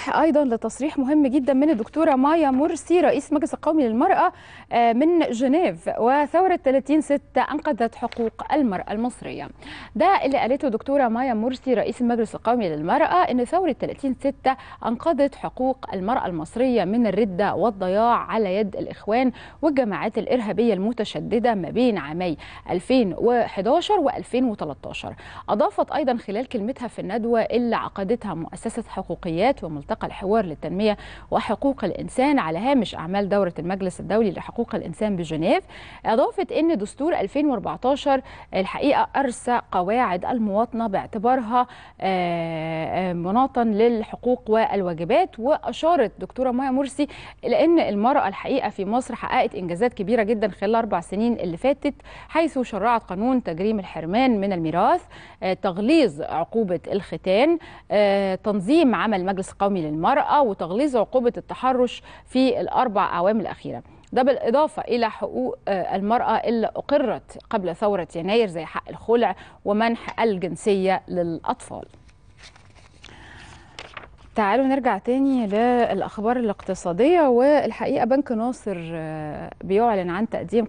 الاصح ايضا لتصريح مهم جدا من الدكتوره مايا مرسي رئيس مجلس القومي للمراه آه، من جنيف وثوره 30 6 انقذت حقوق المراه المصريه. ده اللي قالته الدكتوره مايا مرسي رئيس المجلس القومي للمراه ان ثوره 30 6 انقذت حقوق المراه المصريه من الرده والضياع على يد الاخوان والجماعات الارهابيه المتشدده ما بين عامي 2011 و2013. اضافت ايضا خلال كلمتها في الندوه اللي عقدتها مؤسسه حقوقيات وملتقى ملتقى الحوار للتنمية وحقوق الإنسان على هامش أعمال دورة المجلس الدولي لحقوق الإنسان بجنيف أضافت أن دستور 2014 الحقيقة أرسى قواعد المواطنة باعتبارها آه، آه، مناطا للحقوق والواجبات وأشارت دكتورة مايا مرسي إلى أن المرأة الحقيقة في مصر حققت إنجازات كبيرة جدا خلال أربع سنين اللي فاتت حيث شرعت قانون تجريم الحرمان من الميراث آه، تغليظ عقوبة الختان تنظيم عمل مجلس قومي الإسلامي للمرأة وتغليظ عقوبة التحرش في الأربع أعوام الأخيرة ده بالإضافة إلى حقوق آه، المرأة اللي أقرت قبل ثورة يناير زي حق الخلع ومنح الجنسية للأطفال تعالوا نرجع تاني للأخبار الاقتصادية والحقيقة بنك ناصر آه، بيعلن عن تقديم